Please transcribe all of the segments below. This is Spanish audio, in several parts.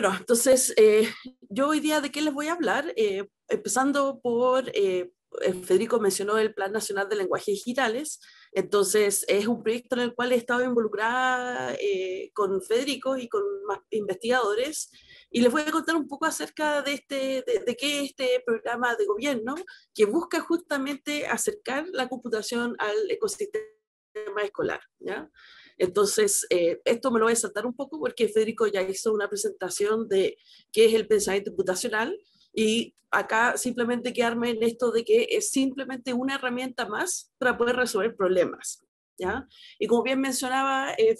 Bueno, entonces eh, yo hoy día de qué les voy a hablar, eh, empezando por, eh, Federico mencionó el Plan Nacional de Lenguajes Digitales, entonces es un proyecto en el cual he estado involucrada con Federico y con más investigadores, y les voy a contar un poco acerca de, este, de, qué este programa de gobierno que busca justamente acercar la computación al ecosistema escolar. ¿ya? Entonces, eh, esto me lo voy a saltar un poco porque Federico ya hizo una presentación de qué es el pensamiento computacional y acá simplemente quedarme en esto de que es simplemente una herramienta más para poder resolver problemas. ¿ya? Y como bien mencionaba eh,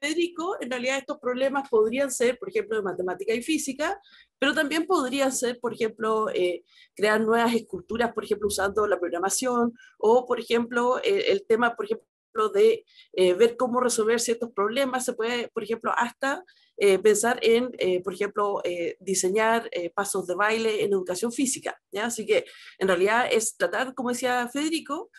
Federico, en realidad estos problemas podrían ser, por ejemplo, de matemática y física, pero también podrían ser, por ejemplo, eh, crear nuevas esculturas, por ejemplo, usando la programación, o, por ejemplo, el tema, por ejemplo, de eh, ver cómo resolver ciertos problemas, se puede, por ejemplo, hasta eh, pensar en, eh, por ejemplo, diseñar pasos de baile en educación física. Así que en realidad es tratar, como decía Federico,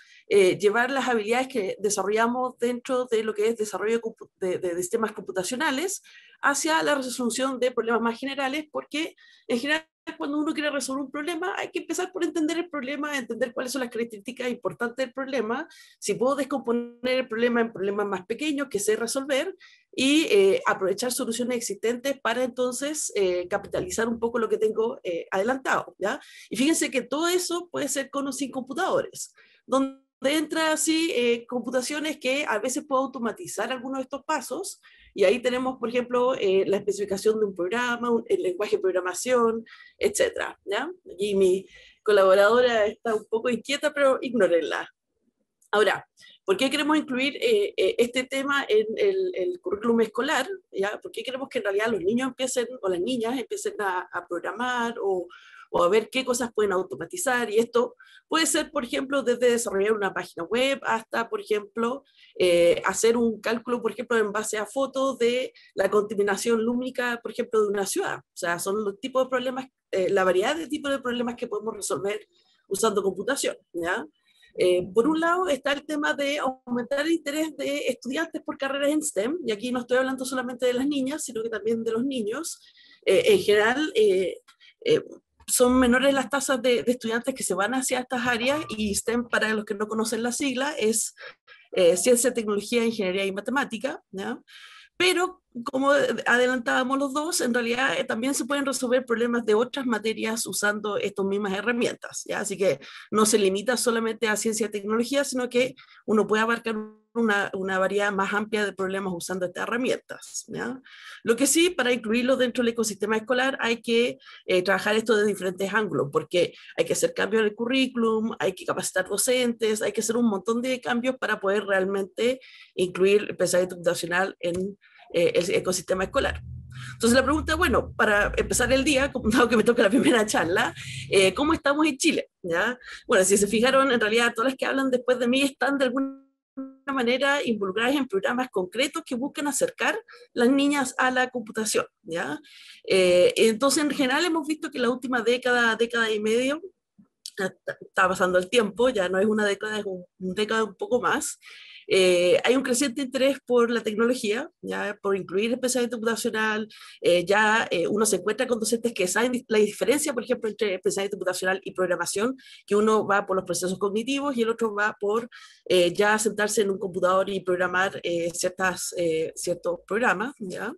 llevar las habilidades que desarrollamos dentro de lo que es desarrollo de sistemas computacionales hacia la resolución de problemas más generales, porque en general cuando uno quiere resolver un problema, hay que empezar por entender el problema, entender cuáles son las características importantes del problema, si puedo descomponer el problema en problemas más pequeños que sé resolver y eh, aprovechar soluciones existentes para entonces eh, capitalizar un poco lo que tengo eh, adelantado. ¿ya? Y fíjense que todo eso puede ser con o sin computadores, donde entra así eh, computaciones que a veces puedo automatizar algunos de estos pasos y ahí tenemos, por ejemplo, eh, la especificación de un programa, el lenguaje de programación, etc. Y mi colaboradora está un poco inquieta, pero ignórenla. Ahora, ¿por qué queremos incluir eh, este tema en el, currículum escolar? ¿ya? ¿Por qué queremos que en realidad los niños empiecen, o las niñas empiecen a, a programar o, o a ver qué cosas pueden automatizar. Y esto puede ser, por ejemplo, desde desarrollar una página web hasta, por ejemplo, eh, hacer un cálculo, por ejemplo, en base a fotos de la contaminación lúmica, por ejemplo, de una ciudad. O sea, son los tipos de problemas, eh, la variedad de tipos de problemas que podemos resolver usando computación. ¿ya? Eh, por un lado está el tema de aumentar el interés de estudiantes por carreras en STEM, y aquí no estoy hablando solamente de las niñas, sino que también de los niños. en general, eh, son menores las tasas de, estudiantes que se van hacia estas áreas y estén para los que no conocen la sigla, es eh, ciencia, tecnología, ingeniería y matemática. Pero, como adelantábamos los dos, en realidad eh, también se pueden resolver problemas de otras materias usando estas mismas herramientas. ¿ya? Así que no se limita solamente a ciencia y tecnología, sino que uno puede abarcar una, variedad más amplia de problemas usando estas herramientas. Lo que sí, para incluirlo dentro del ecosistema escolar hay que eh, trabajar esto desde diferentes ángulos, porque hay que hacer cambios en el currículum, hay que capacitar docentes, hay que hacer un montón de cambios para poder realmente incluir el pensamiento educacional en eh, el ecosistema escolar. Entonces la pregunta, bueno, para empezar el día, dado que me toca la primera charla, eh, ¿cómo estamos en Chile? ¿Ya? Bueno, si se fijaron, en realidad todas las que hablan después de mí están de alguna manera involucradas en programas concretos que busquen acercar las niñas a la computación. ¿ya? Eh, entonces, en general hemos visto que la última década, década y medio, está pasando el tiempo, ya no es una década, es década un poco más, eh, hay un creciente interés por la tecnología, ya por incluir el pensamiento computacional, eh, ya eh, uno se encuentra con docentes que saben la diferencia, por ejemplo, entre pensamiento computacional y programación, que uno va por los procesos cognitivos y el otro va por ya sentarse en un computador y programar ciertas, ciertos programas, ¿ya?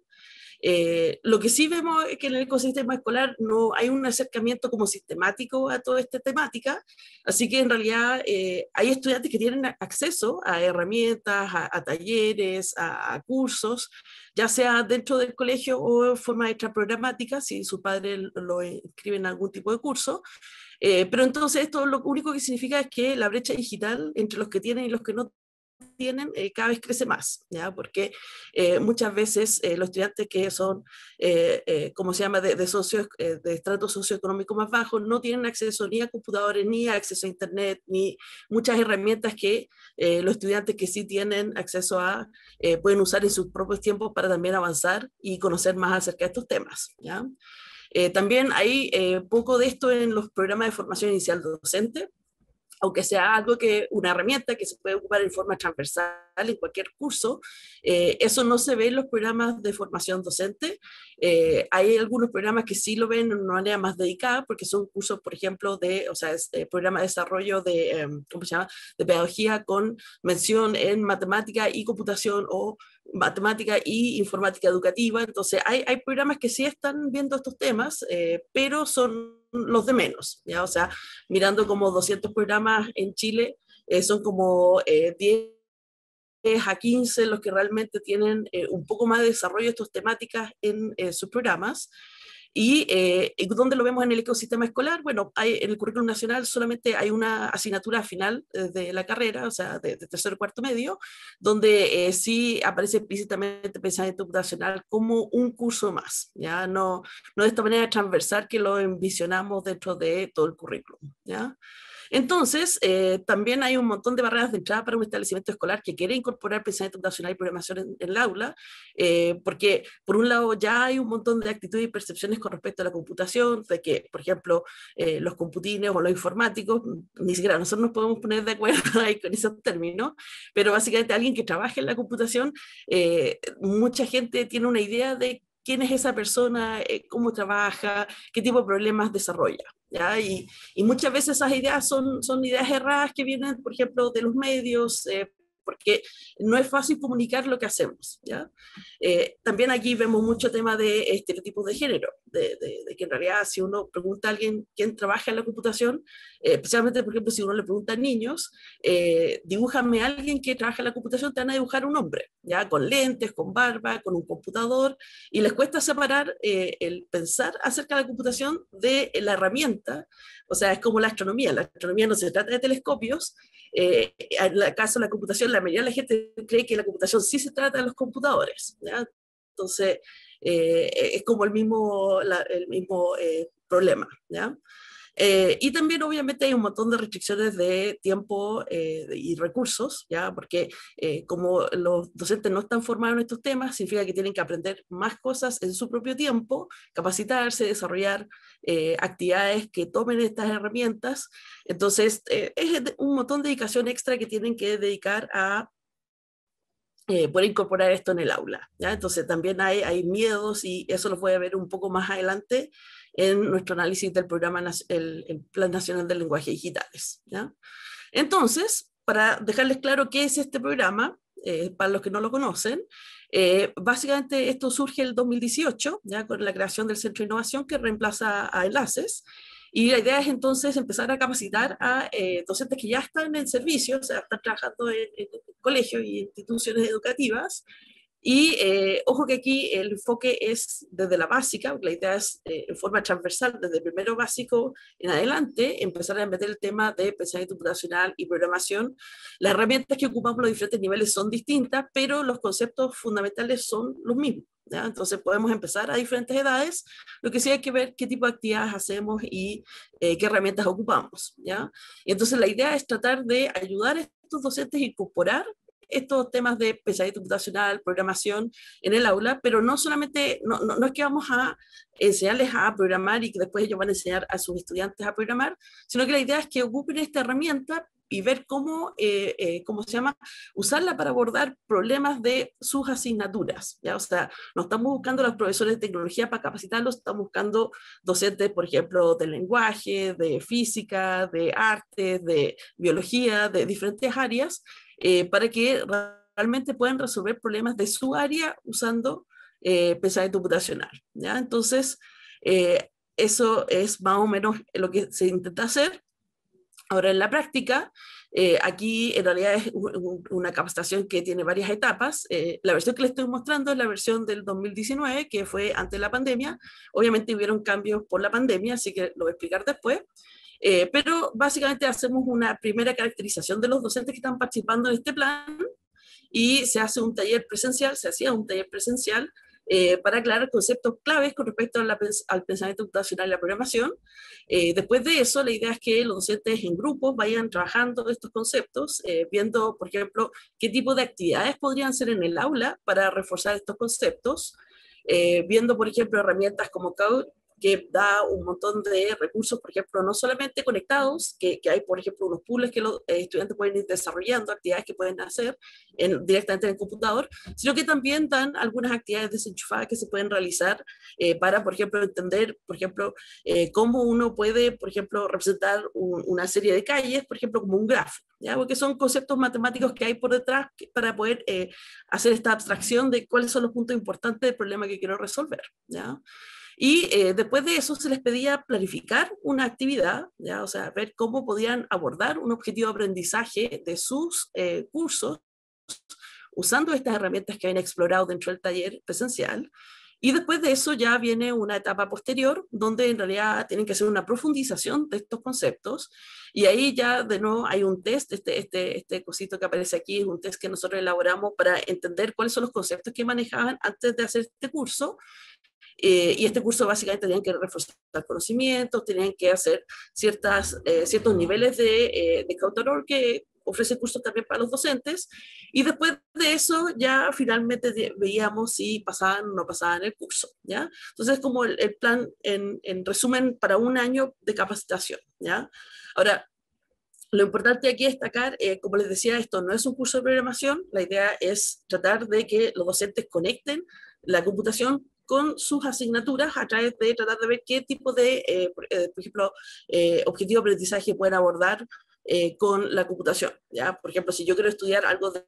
Eh, lo que sí vemos es que en el ecosistema escolar no hay un acercamiento como sistemático a toda esta temática, así que en realidad eh, hay estudiantes que tienen acceso a herramientas, a, talleres, a, cursos, ya sea dentro del colegio o en forma extraprogramática, si su padre lo inscribe en algún tipo de curso. Eh, pero entonces esto lo único que significa es que la brecha digital entre los que tienen y los que no tienen eh, cada vez crece más, ¿ya? porque eh, muchas veces eh, los estudiantes que son, como se llama?, de, socios, de estrato socioeconómico más bajo, no tienen acceso ni a computadores, ni a acceso a Internet, ni muchas herramientas que los estudiantes que sí tienen acceso a pueden usar en sus propios tiempos para también avanzar y conocer más acerca de estos temas. ¿ya? también hay poco de esto en los programas de formación inicial docente aunque sea algo que una herramienta que se puede ocupar en forma transversal en cualquier curso, eh, eso no se ve en los programas de formación docente. Eh, hay algunos programas que sí lo ven en una área más dedicada, porque son cursos, por ejemplo, de, o eh, programa de desarrollo de, em, ¿cómo de pedagogía con mención en matemática y computación o matemática y informática educativa. Entonces, hay, programas que sí están viendo estos temas, eh, pero son los de menos, O sea, mirando como 200 programas en Chile, eh, son como 10 eh, a 15 los que realmente tienen un poco más de desarrollo de estas temáticas en sus programas. Eh, ¿Y dónde lo vemos en el ecosistema escolar? Bueno, en el currículum nacional solamente hay una asignatura final eh, de la carrera, o sea, de, tercer cuarto medio, donde eh, sí aparece explícitamente pensamiento educacional como un curso más, ¿ya? No, no de esta manera transversal que lo envisionamos dentro de todo el currículum, ¿ya? Entonces, eh, también hay un montón de barreras de entrada para un establecimiento escolar que quiere incorporar pensamiento nacional y programación en, el aula, eh, porque por un lado ya hay un montón de actitudes y percepciones con respecto a la computación, de que, por ejemplo, eh, los computines o los informáticos, mm, ni siquiera nosotros nos podemos poner de acuerdo con esos términos, pero básicamente alguien que trabaje en la computación, mucha gente tiene una idea de quién es esa persona, eh, cómo trabaja, qué tipo de problemas desarrolla. ¿ya? Y, muchas veces esas ideas son, son ideas erradas que vienen, por ejemplo, de los medios, eh, porque no es fácil comunicar lo que hacemos. ¿ya? Eh, también aquí vemos mucho tema de estereotipos de género, de, que en realidad si uno pregunta a alguien quién trabaja en la computación, eh, especialmente por ejemplo si uno le pregunta a niños, eh, dibújame a alguien que trabaja en la computación, te van a dibujar un hombre, ya con lentes, con barba, con un computador, y les cuesta separar eh, el pensar acerca de la computación de la herramienta. O sea, es como la astronomía, la astronomía no se trata de telescopios, eh, en el caso de la computación, la mayoría de la gente cree que la computación sí se trata de los computadores. ¿ya? Entonces, eh, es como el mismo, el mismo eh, problema. ¿ya? Eh, y también obviamente hay un montón de restricciones de tiempo eh, y recursos, ¿ya? porque eh, como los docentes no están formados en estos temas, significa que tienen que aprender más cosas en su propio tiempo, capacitarse, desarrollar actividades que tomen estas herramientas. Entonces, es un montón de dedicación extra que tienen que dedicar a poder incorporar esto en el aula. ¿ya? Entonces también hay, hay miedos y eso lo voy a ver un poco más adelante en nuestro análisis del programa, el, Plan Nacional de lenguaje Digitales. Entonces, para dejarles claro qué es este programa, eh, para los que no lo conocen, eh, básicamente esto surge en el 2018, ya con la creación del Centro de Innovación que reemplaza a Enlaces, y la idea es entonces empezar a capacitar a eh, docentes que ya están en servicio, o sea, están trabajando en, en colegios y instituciones educativas, y eh, ojo que aquí el enfoque es desde la básica, la idea es eh, en forma transversal, desde el primero básico en adelante, empezar a meter el tema de pensamiento computacional y programación. Las herramientas que ocupamos los diferentes niveles son distintas, pero los conceptos fundamentales son los mismos. ¿ya? Entonces podemos empezar a diferentes edades, lo que sí hay que ver qué tipo de actividades hacemos y eh, qué herramientas ocupamos. ¿ya? entonces la idea es tratar de ayudar a estos docentes a incorporar estos temas de pensamiento computacional, programación en el aula, pero no solamente, no, no, es que vamos a enseñarles a programar y que después ellos van a enseñar a sus estudiantes a programar, sino que la idea es que ocupen esta herramienta y ver cómo, eh, eh, cómo se llama, usarla para abordar problemas de sus asignaturas. ¿ya? O sea, no estamos buscando a los profesores de tecnología para capacitarlos, estamos buscando docentes, por ejemplo, de lenguaje, de física, de arte, de biología, de diferentes áreas, eh, para que realmente puedan resolver problemas de su área usando eh, pensamiento computacional. ¿ya? Entonces, eso es más o menos lo que se intenta hacer. Ahora, en la práctica, eh, aquí en realidad es una capacitación que tiene varias etapas. Eh, la versión que les estoy mostrando es la versión del 2019, que fue antes de la pandemia. Obviamente hubieron cambios por la pandemia, así que lo voy a explicar después. Eh, pero básicamente hacemos una primera caracterización de los docentes que están participando en este plan y se hace un taller presencial, se hacía un taller presencial eh, para aclarar conceptos claves con respecto al pensamiento computacional y la programación. Eh, después de eso, la idea es que los docentes en grupos vayan trabajando estos conceptos, eh, viendo, por ejemplo, qué tipo de actividades podrían ser en el aula para reforzar estos conceptos, viendo, por ejemplo, herramientas como que da un montón de recursos, por ejemplo, no solamente conectados, que, hay, por ejemplo, unos puzzles que los eh, estudiantes pueden ir desarrollando, actividades que pueden hacer en, directamente en el computador, sino que también dan algunas actividades desenchufadas que se pueden realizar eh, para, por ejemplo, entender, por ejemplo, eh, cómo uno puede, por ejemplo, representar una serie de calles, por ejemplo, como un grafo. ¿Ya? porque son conceptos matemáticos que hay por detrás para poder hacer esta abstracción de cuáles son los puntos importantes del problema que quiero resolver. ¿ya? Y eh, después de eso se les pedía planificar una actividad, ¿ya? o sea, ver cómo podían abordar un objetivo de aprendizaje de sus eh, cursos usando estas herramientas que habían explorado dentro del taller presencial. Y después de eso ya viene una etapa posterior donde en realidad tienen que hacer una profundización de estos conceptos y ahí ya de nuevo hay un test, este, este, este cosito que aparece aquí es un test que nosotros elaboramos para entender cuáles son los conceptos que manejaban antes de hacer este curso eh, y este curso básicamente tenían que reforzar conocimientos, tenían que hacer ciertas, eh, ciertos niveles de, eh, de que ofrece curso también para los docentes. Y después de eso ya finalmente veíamos si pasaban o no pasaban el curso. ¿ya? Entonces, como el, plan, en, resumen, para un año de capacitación. ¿ya? Ahora, lo importante aquí destacar, como les decía, esto no es un curso de programación. La idea es tratar de que los docentes conecten la computación con sus asignaturas a través de tratar de ver qué tipo de, eh, eh, por, ejemplo, eh, objetivo de aprendizaje pueden abordar con la computación. ¿ya? Por ejemplo, si yo quiero estudiar algo de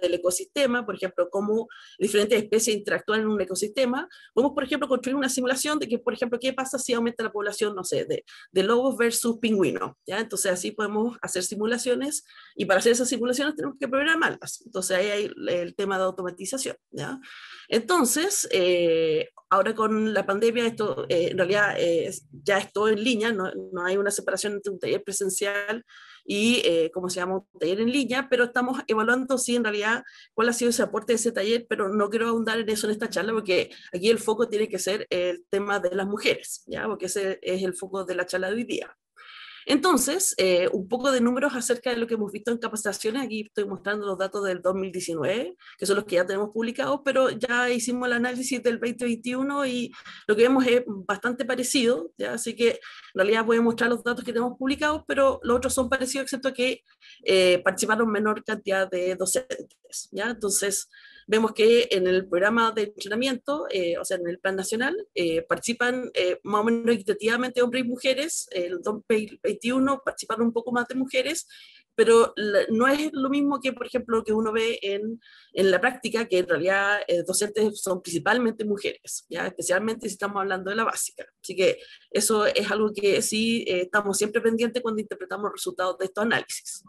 del ecosistema, por ejemplo, cómo diferentes especies interactúan en un ecosistema, podemos, por ejemplo, construir una simulación de que, por ejemplo, qué pasa si aumenta la población, no sé, de, lobos versus pingüinos, ¿ya? Entonces, así podemos hacer simulaciones y para hacer esas simulaciones tenemos que programarlas. Entonces, ahí hay el tema de automatización, ¿ya? Entonces, eh, ahora con la pandemia, esto eh, en realidad eh, ya es todo en línea, no hay una separación entre un taller presencial y eh, cómo se llama taller en línea, pero estamos evaluando si en realidad cuál ha sido ese aporte de ese taller, pero no quiero ahondar en eso en esta charla porque aquí el foco tiene que ser el tema de las mujeres, ¿ya? porque ese es el foco de la charla de hoy día. Entonces, eh, un poco de números acerca de lo que hemos visto en capacitaciones. Aquí estoy mostrando los datos del 2019, que son los que ya tenemos publicados, pero ya hicimos el análisis del 2021 y lo que vemos es bastante parecido, ¿ya? así que en realidad voy a mostrar los datos que tenemos publicados, pero los otros son parecidos, excepto que eh, participaron menor cantidad de docentes. ¿ya? Entonces, vemos que en el programa de entrenamiento, eh, o sea, en el plan nacional, eh, participan más o menos equitativamente hombres y mujeres. el 2021 participaron un poco más de mujeres pero no es lo mismo que, por ejemplo, que uno ve en, en la práctica, que en realidad los eh, docentes son principalmente mujeres, ¿ya? especialmente si estamos hablando de la básica. Así que eso es algo que sí eh, estamos siempre pendientes cuando interpretamos resultados de estos análisis.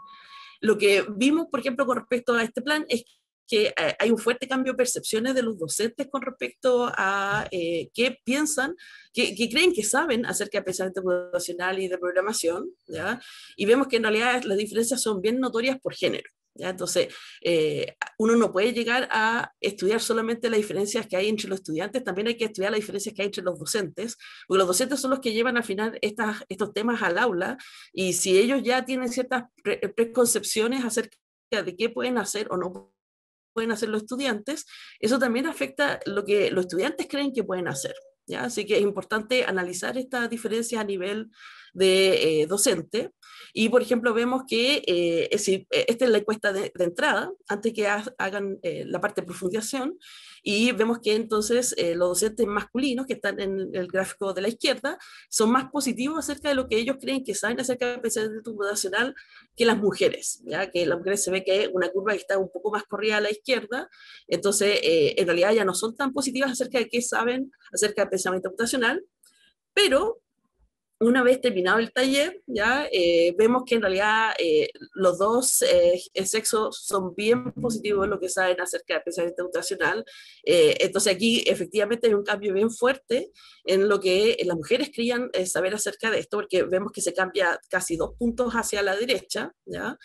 Lo que vimos, por ejemplo, con respecto a este plan es que eh, hay un fuerte cambio de percepciones de los docentes con respecto a eh, qué piensan, qué, creen que saben acerca de pensamiento computacional y de programación, ¿ya? y vemos que en realidad las diferencias son bien notorias por género. ¿ya? Entonces, eh, uno no puede llegar a estudiar solamente las diferencias que hay entre los estudiantes, también hay que estudiar las diferencias que hay entre los docentes, porque los docentes son los que llevan al final estas, estos temas al aula, y si ellos ya tienen ciertas preconcepciones acerca de qué pueden hacer o no pueden hacer los estudiantes, eso también afecta lo que los estudiantes creen que pueden hacer. ¿ya? Así que es importante analizar estas diferencias a nivel de eh, docente. Y, por ejemplo, vemos que eh, es eh, esta es la encuesta de, entrada, antes que hagan la parte de profundización, y vemos que entonces los docentes masculinos, que están en el gráfico de la izquierda, son más positivos acerca de lo que ellos creen que saben acerca del pensamiento computacional que las mujeres, ya que las mujeres se ve que una curva que está un poco más corrida a la izquierda, entonces en realidad ya no son tan positivas acerca de qué saben acerca del pensamiento computacional, pero una vez terminado el taller, ya eh, vemos que en realidad eh, los dos eh, el sexos son bien positivos en lo que saben acerca del pensamiento educacional, entonces aquí efectivamente hay un cambio bien fuerte en lo que las mujeres querían saber acerca de esto, porque vemos que se cambia casi dos puntos hacia la derecha. ¿ya?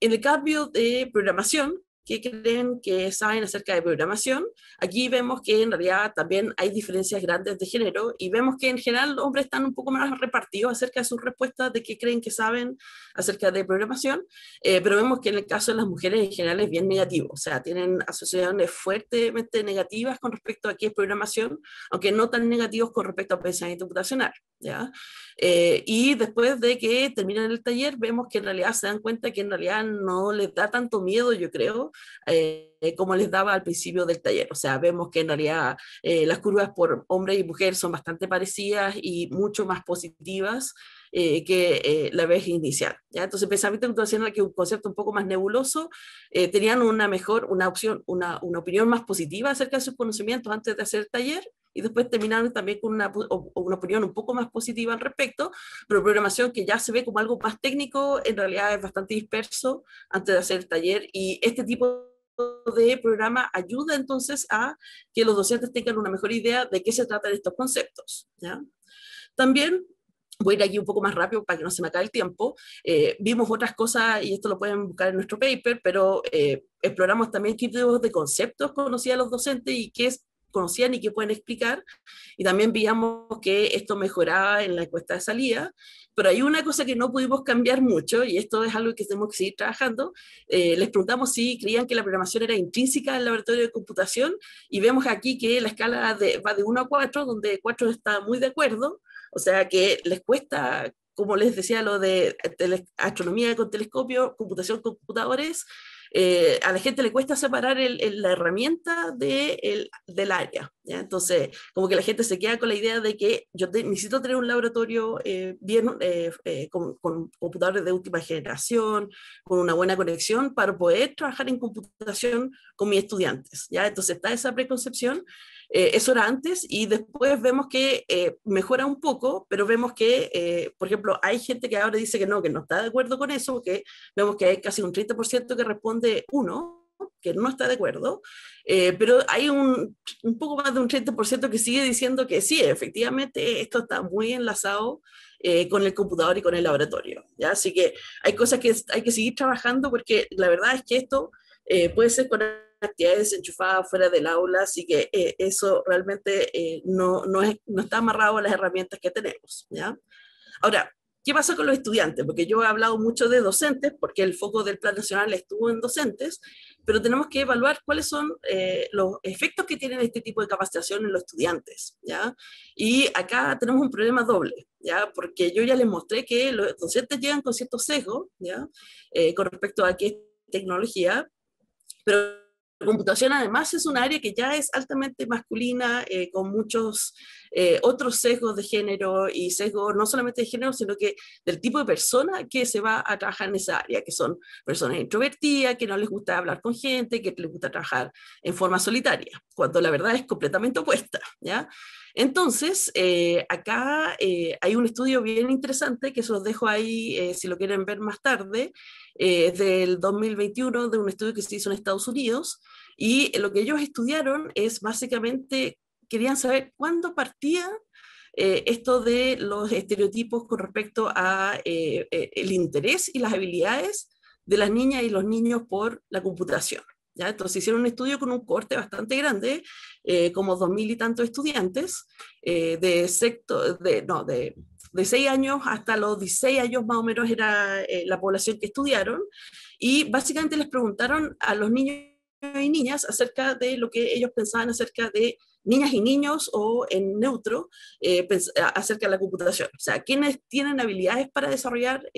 En el cambio de programación, que creen que saben acerca de programación. Aquí vemos que en realidad también hay diferencias grandes de género y vemos que en general los hombres están un poco más repartidos acerca de sus respuestas de qué creen que saben acerca de programación, eh, pero vemos que en el caso de las mujeres en general es bien negativo, o sea, tienen asociaciones fuertemente negativas con respecto a qué es programación, aunque no tan negativos con respecto a pensamiento computacional. ¿ya? Eh, y después de que terminan el taller, vemos que en realidad se dan cuenta que en realidad no les da tanto miedo, yo creo, eh, como les daba al principio del taller. O sea, vemos que en realidad eh, las curvas por hombre y mujer son bastante parecidas y mucho más positivas. que la vez inicial. ¿ya? Entonces, pensamiento que un concepto un poco más nebuloso, tenían una mejor, una opción, una, una, opinión más positiva acerca de sus conocimientos antes de hacer el taller y después terminaron también con una, una opinión un poco más positiva al respecto, pero programación que ya se ve como algo más técnico, en realidad es bastante disperso antes de hacer el taller y este tipo de programa ayuda entonces a que los docentes tengan una mejor idea de qué se trata de estos conceptos. ¿ya? También voy a ir aquí un poco más rápido para que no se me acabe el tiempo. Eh, vimos otras cosas, y esto lo pueden buscar en nuestro paper, pero exploramos eh, también qué tipos de conceptos conocían los docentes y qué es, conocían y que pueden explicar. Y también veíamos que esto mejoraba en la encuesta de salida. Pero hay una cosa que no pudimos cambiar mucho, y esto es algo que tenemos que seguir trabajando. Eh, les preguntamos si creían que la programación era intrínseca el laboratorio de computación, y vemos aquí que la escala va de 1 a 4, donde 4 está muy de acuerdo, o sea que les cuesta, como les decía, lo de astronomía con telescopio, computación con computadores, eh, a la gente le cuesta separar la herramienta del área. Entonces, como que la gente se queda con la idea de que yo necesito tener un laboratorio eh, bien, eh, con, computadores de última generación, con una buena conexión para poder trabajar en computación con mis estudiantes. ¿ya? Entonces está esa preconcepción eh, eso era antes y después vemos que eh, mejora un poco, pero vemos que, eh, por ejemplo, hay gente que ahora dice que no, que no está de acuerdo con eso, porque vemos que hay casi un 30% que responde uno que no está de acuerdo, pero hay un, poco más de un 30% que sigue diciendo que sí, efectivamente, esto está muy enlazado con el computador y con el laboratorio. Así que hay cosas que hay que seguir trabajando porque la verdad es que esto puede ser con actividades enchufadas fuera del aula, así que eh, eso realmente eh, no, no, está amarrado a las herramientas que tenemos. ¿ya? Ahora, ¿qué pasa con los estudiantes? Porque yo he hablado mucho de docentes, porque el foco del Plan Nacional estuvo en docentes, pero tenemos que evaluar cuáles son eh, los efectos que tienen este tipo de capacitación en los estudiantes. ¿ya? Y acá tenemos un problema doble. ¿Ya? porque yo ya les mostré que los docentes llegan con cierto sesgo ¿ya? con respecto a qué tecnología, pero computación además es un área que ya es altamente masculina, eh, con muchos eh, otros sesgos de género y sesgos no solamente de género, sino que del tipo de persona que se va a trabajar en esa área, que son personas introvertidas, que no les gusta hablar con gente, que les gusta trabajar en forma solitaria, cuando la verdad es completamente opuesta. ¿ya? Entonces, eh, acá eh, hay un estudio bien interesante que se los dejo ahí eh, si lo quieren ver más tarde, es del 2021, de un estudio que se hizo en Estados Unidos, y lo que ellos estudiaron es básicamente, querían saber cuándo partía esto de los estereotipos con respecto a el interés y las habilidades de las niñas y los niños por la computación. Entonces hicieron un estudio con un corte bastante grande, eh, como dos mil y tantos estudiantes, eh, de, sexto, de, no, de, de, seis años hasta los 16 años más o menos era eh, la población que estudiaron, y básicamente les preguntaron a los niños y niñas acerca de lo que ellos pensaban acerca de niñas y niños o en neutro acerca de la computación. O sea, quiénes tienen habilidades para desarrollar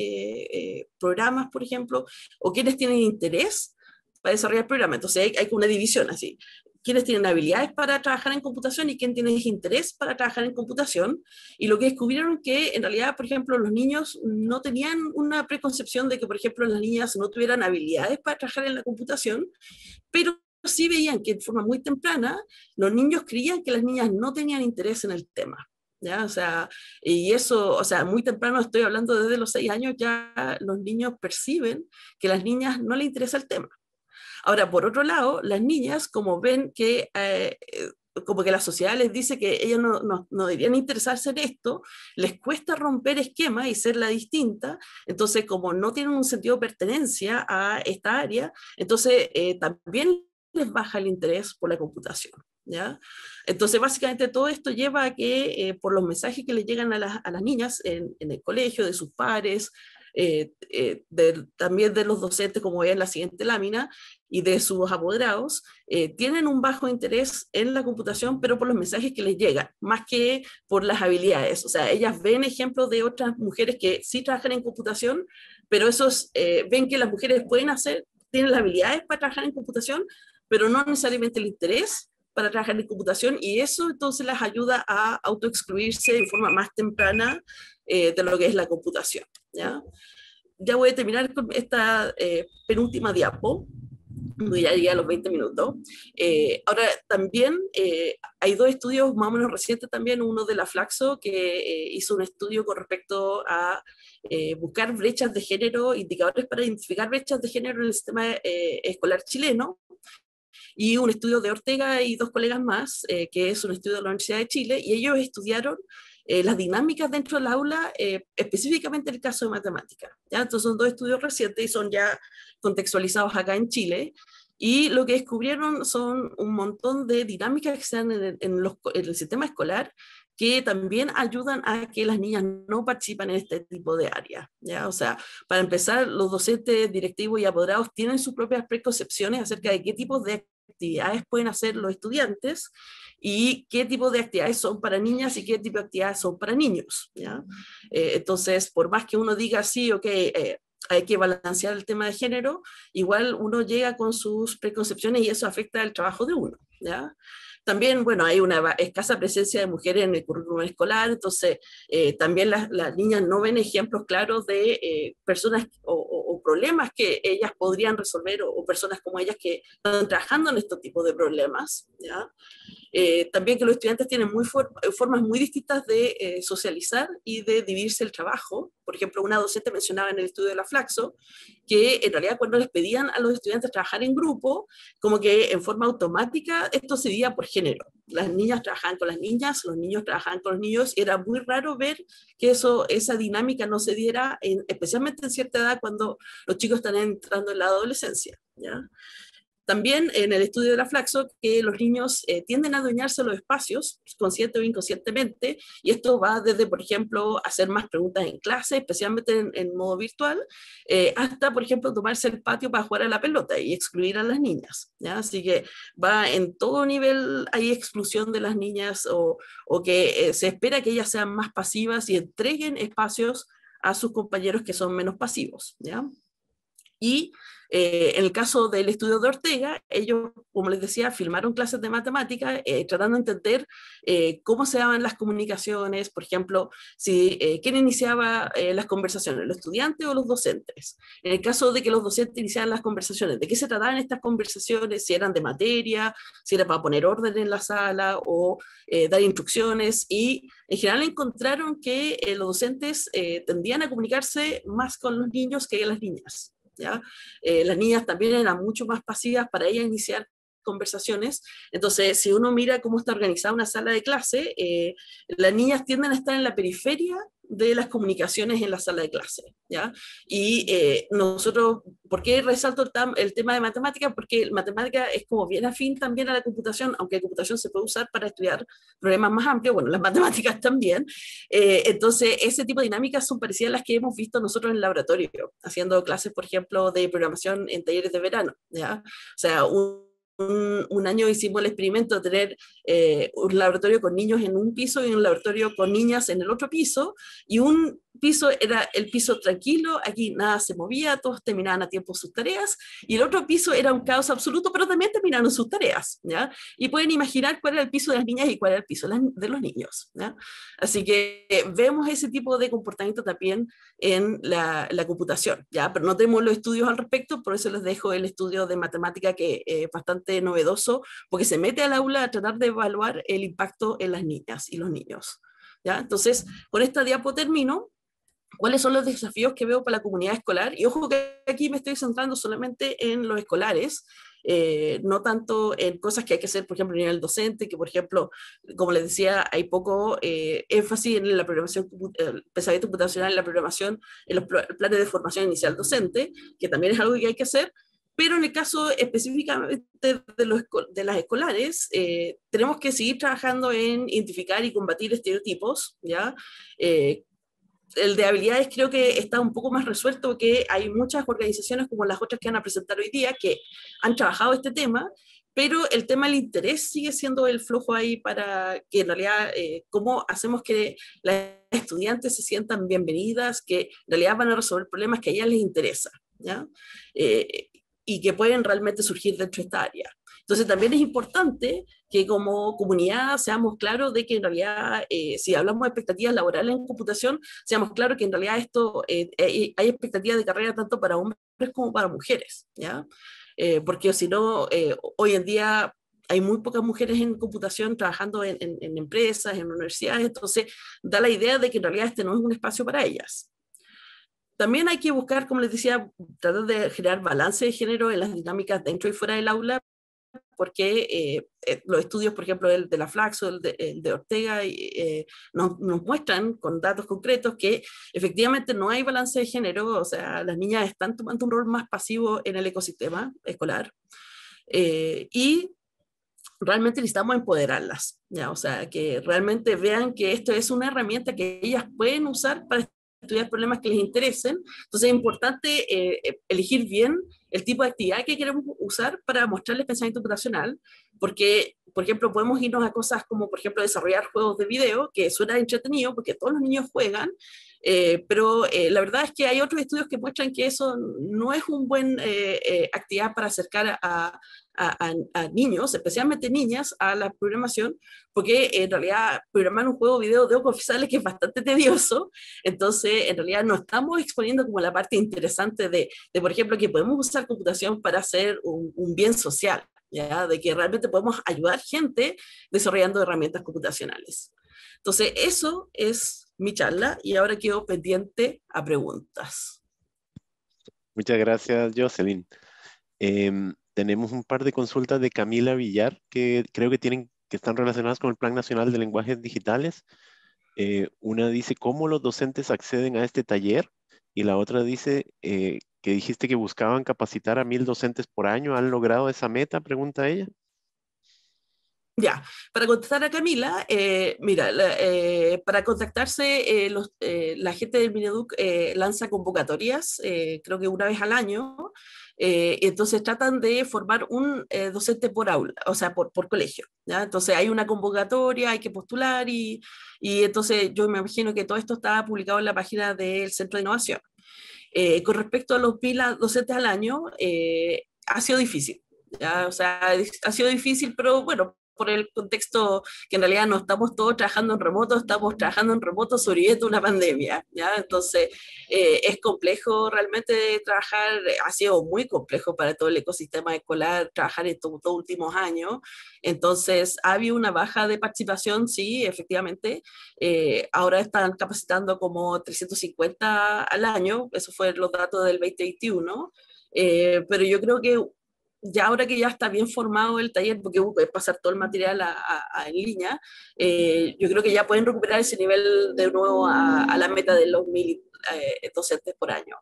programas, por ejemplo, o quiénes tienen interés para desarrollar programas. Entonces hay, una división así. Quienes tienen habilidades para trabajar en computación y quién tiene interés para trabajar en computación. Y lo que descubrieron que en realidad, por ejemplo, los niños no tenían una preconcepción de que, por ejemplo, las niñas no tuvieran habilidades para trabajar en la computación, pero sí veían que en forma muy temprana los niños creían que las niñas no tenían interés en el tema. ¿ya? O sea, y eso, o sea, muy temprano, estoy hablando desde los seis años, ya los niños perciben que las niñas no les interesa el tema. Ahora, por otro lado, las niñas, como ven que eh, como que la sociedad les dice que ellas no, no, no, deberían interesarse en esto, les cuesta romper esquemas y ser la distinta, entonces como no tienen un sentido de pertenencia a esta área, entonces eh, también les baja el interés por la computación. ¿Ya? Entonces, básicamente todo esto lleva a que eh, por los mensajes que le llegan a, a las niñas en, en, el colegio, de sus pares, eh, eh, también de los docentes, como ve en la siguiente lámina, y de sus apoderados, eh, tienen un bajo interés en la computación, pero por los mensajes que les llegan, más que por las habilidades. O sea, ellas ven ejemplos de otras mujeres que sí trabajan en computación, pero esos ven que las mujeres pueden hacer, tienen las habilidades para trabajar en computación, pero no necesariamente el interés para trabajar en computación y eso entonces las ayuda a autoexcluirse de forma más temprana eh, de lo que es la computación. ¿ya? ya voy a terminar con esta eh, penúltima diapo, ya llegué a los 20 minutos. Eh, ahora también hay dos estudios más o menos recientes también, uno de la Flaxo que hizo un estudio con respecto a buscar brechas de género, indicadores para identificar brechas de género en el sistema escolar chileno, y un estudio de Ortega y dos colegas más, que es un estudio de la Universidad de Chile, y ellos estudiaron eh, las dinámicas dentro del aula, eh, específicamente el caso de matemáticas. estos son dos estudios recientes y son ya contextualizados acá en Chile. Y lo que descubrieron son un montón de dinámicas que están en el, sistema escolar que también ayudan a que las niñas no participen en este tipo de áreas. O sea, para empezar, los docentes directivos y apoderados tienen sus propias preconcepciones acerca de qué tipos de actividades pueden hacer los estudiantes y qué tipo de actividades son para niñas y qué tipo de actividades son para niños. ¿ya? Eh, entonces, por más que uno diga, sí, ok, eh, hay que balancear el tema de género, igual uno llega con sus preconcepciones y eso afecta el trabajo de uno. ¿ya? También, bueno, hay una escasa presencia de mujeres en el currículum escolar, entonces eh, también las, niñas no ven ejemplos claros de eh, personas o, problemas que ellas podrían resolver o, personas como ellas que están trabajando en este tipo de problemas. ¿ya? Eh, también que los estudiantes tienen muy formas muy distintas de eh, socializar y de dividirse el trabajo. Por ejemplo, una docente mencionaba en el estudio de la Flaxo que en realidad cuando les pedían a los estudiantes trabajar en grupo, como que en forma automática esto se dividía por género. Las niñas trabajaban con las niñas, los niños trabajaban con los niños, era muy raro ver que eso, esa dinámica no se diera, especialmente en cierta edad cuando los chicos están entrando en la adolescencia. ¿ya? También en el estudio de la Flaxo, que los niños eh, tienden a adueñarse los espacios, consciente o inconscientemente, y esto va desde, por ejemplo, hacer más preguntas en clase, especialmente en, modo virtual, eh, hasta, por ejemplo, tomarse el patio para jugar a la pelota y excluir a las niñas. ¿ya? Así que va en todo nivel, hay exclusión de las niñas o, que eh, se espera que ellas sean más pasivas y entreguen espacios a sus compañeros que son menos pasivos. ¿ya? Y eh, en el caso del estudio de Ortega, ellos, como les decía, filmaron clases de matemática eh, tratando de entender eh, cómo se daban las comunicaciones, por ejemplo, si, quién iniciaba las conversaciones, los estudiantes o los docentes. En el caso de que los docentes iniciaran las conversaciones, ¿de qué se trataban estas conversaciones? Si eran de materia, si era para poner orden en la sala o dar instrucciones. Y en general encontraron que los docentes tendían a comunicarse más con los niños que las niñas. Eh, las niñas también eran mucho más pasivas para ella iniciar conversaciones. Entonces, si uno mira cómo está organizada una sala de clase, eh, las niñas tienden a estar en la periferia de las comunicaciones en la sala de clase. ¿ya? Y eh, nosotros, ¿por qué resalto el, tema de matemática? Porque matemática es como bien afín también a la computación, aunque la computación se puede usar para estudiar problemas más amplios, bueno, las matemáticas también. Eh, entonces, ese tipo de dinámicas son parecidas a las que hemos visto nosotros en el laboratorio, haciendo clases, por ejemplo, de programación en talleres de verano. ¿ya? O sea, un un, año hicimos el experimento de tener eh, un laboratorio con niños en un piso y un laboratorio con niñas en el otro piso y un piso era el piso tranquilo, aquí nada se movía, todos terminaban a tiempo sus tareas, y el otro piso era un caos absoluto, pero también terminaron sus tareas, ¿ya? Y pueden imaginar cuál era el piso de las niñas y cuál era el piso de los niños, ¿ya? Así que eh, vemos ese tipo de comportamiento también en la, computación, ¿ya? Pero no tenemos los estudios al respecto, por eso les dejo el estudio de matemática que eh, es bastante novedoso, porque se mete al aula a tratar de evaluar el impacto en las niñas y los niños. ¿Ya? Entonces, con esta diapo termino cuáles son los desafíos que veo para la comunidad escolar. Y ojo que aquí me estoy centrando solamente en los escolares, eh, no tanto en cosas que hay que hacer, por ejemplo, a nivel docente, que por ejemplo, como les decía, hay poco eh, énfasis en la programación, el eh, pensamiento computacional, en la programación, en los planes de formación inicial docente, que también es algo que hay que hacer. Pero en el caso específicamente de, los, de las escolares, tenemos que seguir trabajando en identificar y combatir estereotipos, ¿ya? el de habilidades creo que está un poco más resuelto que hay muchas organizaciones como las otras que van a presentar hoy día que han trabajado este tema, pero el tema del interés sigue siendo el flujo ahí para que en realidad eh, cómo hacemos que las estudiantes se sientan bienvenidas, que en realidad van a resolver problemas que a ellas les interesa, ¿ya? Eh, y que pueden realmente surgir dentro de esta área. Entonces también es importante que como comunidad seamos claros de que en realidad, eh, si hablamos de expectativas laborales en computación, seamos claros que en realidad esto, eh, hay, expectativas de carrera tanto para hombres como para mujeres, ¿ya? Eh, porque si no, hoy en día hay muy pocas mujeres en computación trabajando en, en empresas, en universidades, entonces da la idea de que en realidad este no es un espacio para ellas, también hay que buscar, como les decía, tratar de generar balance de género en las dinámicas dentro y fuera del aula, porque eh, eh, los estudios, por ejemplo, el de la Flaxo, el de, de Ortega, eh, nos, nos, muestran con datos concretos que efectivamente no hay balance de género, o sea, las niñas están tomando un rol más pasivo en el ecosistema escolar y realmente necesitamos empoderarlas, ¿ya? o sea, que realmente vean que esto es una herramienta que ellas pueden usar para estudiar problemas que les interesen. Entonces es importante elegir bien el tipo de actividad que queremos usar para mostrarles pensamiento computacional, porque, por ejemplo, podemos irnos a cosas como, por ejemplo, desarrollar juegos de video, que suena entretenido porque todos los niños juegan, eh, pero eh, la verdad es que hay otros estudios que muestran que eso no es un buen eh, actividad para acercar a, niños, especialmente niñas, a la programación, porque en realidad programar un juego video, debo confesarles que es bastante tedioso, entonces en realidad no estamos exponiendo como la parte interesante de, de por ejemplo, que podemos usar computación para hacer un, un bien social, ¿ya? de que realmente podemos ayudar gente desarrollando herramientas computacionales. Entonces, eso es mi charla y ahora quedo pendiente a preguntas. Muchas gracias, Jocelyn. Em, tenemos un par de consultas de Camila Villar que creo que, tienen, que están relacionadas con el Plan Nacional de Lenguajes Digitales. Eh, una dice, ¿cómo los docentes acceden a este taller? Y la otra dice, eh, que dijiste que buscaban capacitar a mil docentes por año. ¿Han logrado esa meta? Pregunta ella. Ya, para contestar a Camila, eh, mira, eh, para contactarse, eh, la gente del Mineduc lanza convocatorias, creo que una vez al año, y entonces tratan de formar un docente por aula, o sea, por, por colegio. Entonces hay una convocatoria, hay que postular, y, entonces yo me imagino que todo esto está publicado en la página del Centro de Innovación. con respecto a los PILA docentes al año, ha sido difícil. O sea, ha sido difícil, pero bueno, por el contexto que en realidad no estamos todos trabajando en remoto, estamos trabajando en remoto sobreviviendo una pandemia, ¿ya? Entonces, eh, es complejo realmente trabajar, ha sido muy complejo para todo el ecosistema escolar trabajar en estos últimos años, entonces ha habido una baja de participación, sí, efectivamente, eh, ahora están capacitando como 350 al año, eso fue los datos del 2021, eh, pero yo creo que ya ahora que ya está bien formado el taller, porque uh, puedes pasar todo el material a, en línea, eh, yo creo que ya pueden recuperar ese nivel de nuevo a, la meta de los mil eh, docentes por año.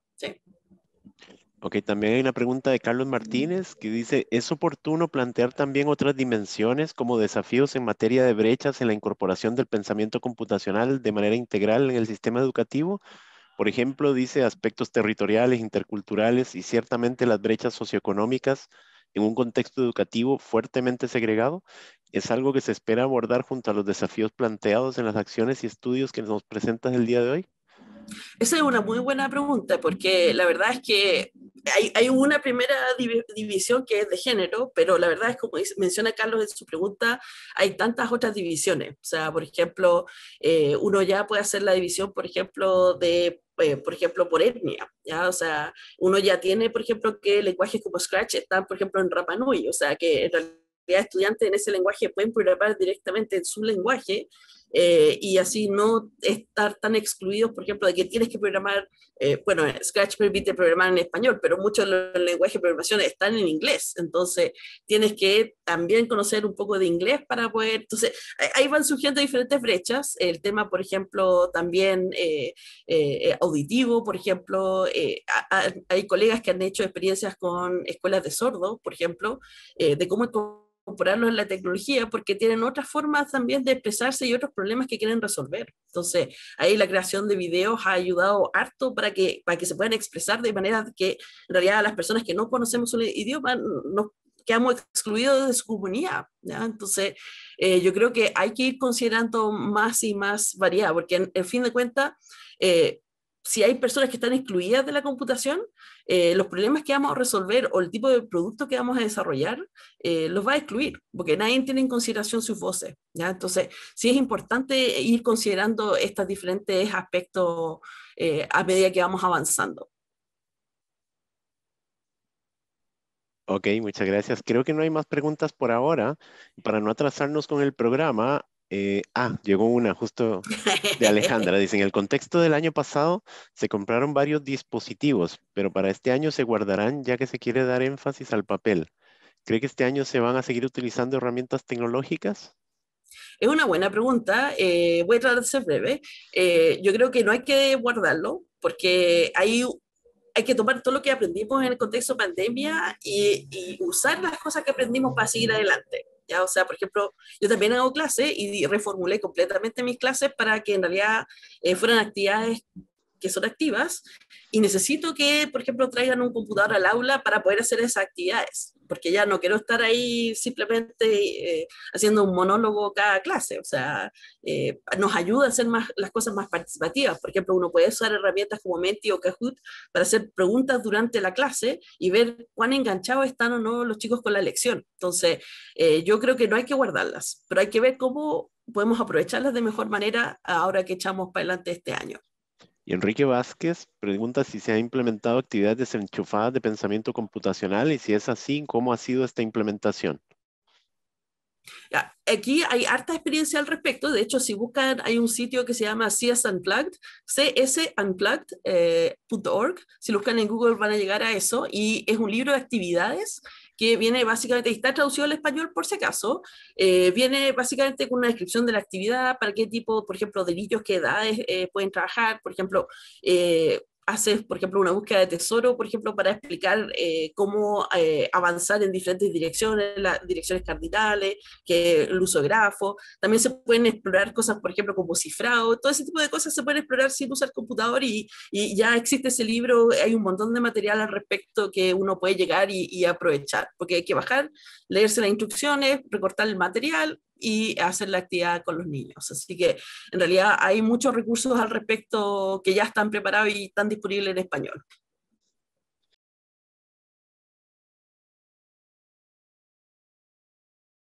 Ok, también hay una pregunta de Carlos Martínez que dice, ¿es oportuno plantear también otras dimensiones como desafíos en materia de brechas en la incorporación del pensamiento computacional de manera integral en el sistema educativo? Por ejemplo, dice aspectos territoriales, interculturales y ciertamente las brechas socioeconómicas en un contexto educativo fuertemente segregado es algo que se espera abordar junto a los desafíos planteados en las acciones y estudios que nos presentas el día de hoy. Esa es una muy buena pregunta, porque la verdad es que hay, una primera división que es de género, pero la verdad es, como menciona Carlos en su pregunta, hay tantas otras divisiones. O sea, por ejemplo, eh, uno ya puede hacer la división, por ejemplo, de eh, por ejemplo, por etnia, ¿ya? O sea, uno ya tiene, por ejemplo, que lenguaje como Scratch está por ejemplo, en Rapanui. o sea, que en realidad estudiantes en ese lenguaje pueden programar directamente en su lenguaje eh, y así no estar tan excluidos, por ejemplo, de que tienes que programar, eh, bueno, Scratch permite programar en español, pero muchos de los lenguajes de programación están en inglés, entonces tienes que también conocer un poco de inglés para poder, entonces ahí van surgiendo diferentes brechas, el tema, por ejemplo, también eh, auditivo, por ejemplo, hay colegas que han hecho experiencias con escuelas de sordos, por ejemplo, de cómo incorporarlos en la tecnología porque tienen otras formas también de expresarse y otros problemas que quieren resolver. Entonces, ahí la creación de videos ha ayudado harto para que, para que se puedan expresar de manera que en realidad las personas que no conocemos un idioma nos quedamos excluidos de su comunidad. Entonces, eh, yo creo que hay que ir considerando más y más variedad porque en, fin de cuentas... Eh, si hay personas que están excluidas de la computación, eh, los problemas que vamos a resolver o el tipo de producto que vamos a desarrollar eh, los va a excluir, porque nadie tiene en consideración sus voces. ¿ya? Entonces, sí es importante ir considerando estos diferentes aspectos eh, a medida que vamos avanzando. Ok, muchas gracias. Creo que no hay más preguntas por ahora. Para no atrasarnos con el programa, eh, ah, llegó una justo de Alejandra. Dice, en el contexto del año pasado se compraron varios dispositivos, pero para este año se guardarán ya que se quiere dar énfasis al papel. ¿Cree que este año se van a seguir utilizando herramientas tecnológicas? Es una buena pregunta. Eh, voy a tratar de ser breve. Eh, yo creo que no hay que guardarlo porque hay hay que tomar todo lo que aprendimos en el contexto pandemia y, usar las cosas que aprendimos para seguir adelante. O sea, por ejemplo, yo también hago clases y reformulé completamente mis clases para que en realidad eh, fueran actividades que son activas y necesito que, por ejemplo, traigan un computador al aula para poder hacer esas actividades, porque ya no quiero estar ahí simplemente eh, haciendo un monólogo cada clase, o sea, eh, nos ayuda a hacer más, las cosas más participativas, por ejemplo, uno puede usar herramientas como Menti o Kahoot para hacer preguntas durante la clase y ver cuán enganchados están o no los chicos con la lección, entonces eh, yo creo que no hay que guardarlas, pero hay que ver cómo podemos aprovecharlas de mejor manera ahora que echamos para adelante este año. Enrique Vázquez pregunta si se ha implementado actividades desenchufadas de pensamiento computacional y si es así, ¿cómo ha sido esta implementación? Aquí hay harta experiencia al respecto. De hecho, si buscan, hay un sitio que se llama CS Unplugged, csunplugged.org. Eh, si lo buscan en Google van a llegar a eso. Y es un libro de actividades que viene básicamente, y está traducido al español por si acaso, eh, viene básicamente con una descripción de la actividad, para qué tipo, por ejemplo, delitos, qué edades eh, pueden trabajar, por ejemplo, eh, haces, por ejemplo, una búsqueda de tesoro, por ejemplo, para explicar eh, cómo eh, avanzar en diferentes direcciones, las direcciones cardinales, que el uso grafo. También se pueden explorar cosas, por ejemplo, como cifrado, todo ese tipo de cosas se pueden explorar sin usar computador y, y ya existe ese libro, hay un montón de material al respecto que uno puede llegar y, y aprovechar, porque hay que bajar, leerse las instrucciones, recortar el material, y hacer la actividad con los niños. Así que en realidad hay muchos recursos al respecto que ya están preparados y están disponibles en español.